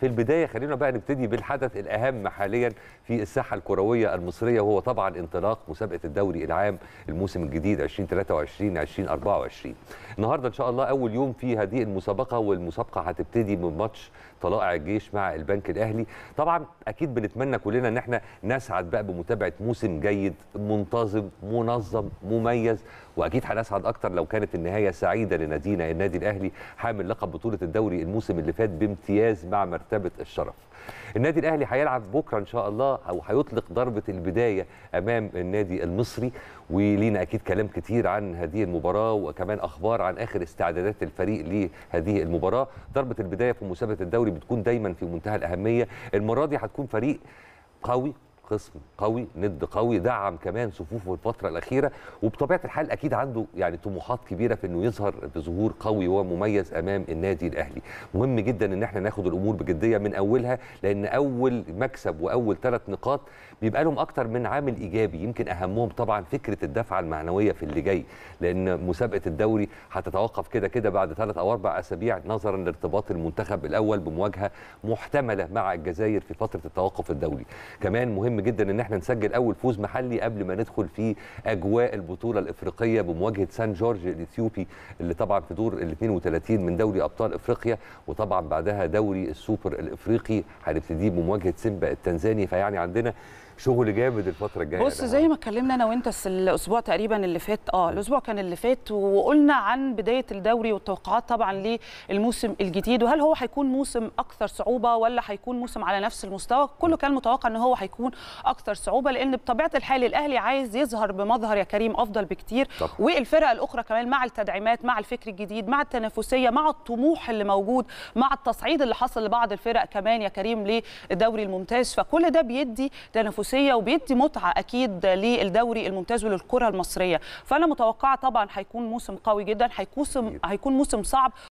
في البدايه خلينا بقى نبتدي بالحدث الاهم حاليا في الساحه الكرويه المصريه وهو طبعا انطلاق مسابقه الدوري العام الموسم الجديد 2023 2024 النهارده ان شاء الله اول يوم في هذه المسابقه والمسابقه هتبتدي من ماتش طلائع الجيش مع البنك الاهلي طبعا اكيد بنتمنى كلنا ان احنا نسعد بقى بمتابعه موسم جيد منتظم منظم مميز واكيد هنسعد اكتر لو كانت النهايه سعيده لنادينا النادي الاهلي حامل لقب بطوله الدوري الموسم اللي فات بامتياز مع مرتبه الشرف. النادي الاهلي هيلعب بكره ان شاء الله او هيطلق ضربه البدايه امام النادي المصري ولينا اكيد كلام كتير عن هذه المباراه وكمان اخبار عن اخر استعدادات الفريق لهذه المباراه، ضربه البدايه في مسابقه الدوري بتكون دايما في منتهى الاهميه، المره دي هتكون فريق قوي قسم قوي ند قوي دعم كمان صفوفه الفتره الاخيره وبطبيعه الحال اكيد عنده يعني طموحات كبيره في انه يظهر بظهور قوي ومميز امام النادي الاهلي مهم جدا ان احنا ناخد الامور بجديه من اولها لان اول مكسب واول ثلاث نقاط بيبقى لهم اكتر من عامل ايجابي يمكن اهمهم طبعا فكره الدفعه المعنويه في اللي جاي لان مسابقه الدوري هتتوقف كده كده بعد ثلاث او اربع اسابيع نظرا لارتباط المنتخب الاول بمواجهه محتمله مع الجزائر في فتره التوقف الدولي كمان مهم مهم جدا ان احنا نسجل اول فوز محلي قبل ما ندخل في اجواء البطوله الافريقيه بمواجهه سان جورج الاثيوبي اللي طبعا في دور ال 32 من دوري ابطال افريقيا وطبعا بعدها دوري السوبر الافريقي هنبتديه بمواجهه سيمبا التنزاني فيعني عندنا شغل جامد الفتره الجايه بص زي ما اتكلمنا انا وانت الاسبوع تقريبا اللي فات اه الاسبوع كان اللي فات وقلنا عن بدايه الدوري والتوقعات طبعا للموسم الجديد وهل هو هيكون موسم اكثر صعوبه ولا هيكون موسم على نفس المستوى كله كان متوقع ان هو هيكون اكثر صعوبه لان بطبيعه الحال الاهلي عايز يظهر بمظهر يا كريم افضل بكتير طبعا. والفرق الاخرى كمان مع التدعيمات مع الفكر الجديد مع التنافسيه مع الطموح اللي موجود مع التصعيد اللي حصل لبعض الفرق كمان يا كريم للدوري الممتاز فكل ده بيدي تنافسيه وبيدي متعه اكيد للدوري الممتاز وللكره المصريه فانا متوقعه طبعا هيكون موسم قوي جدا هيكون هيكون موسم صعب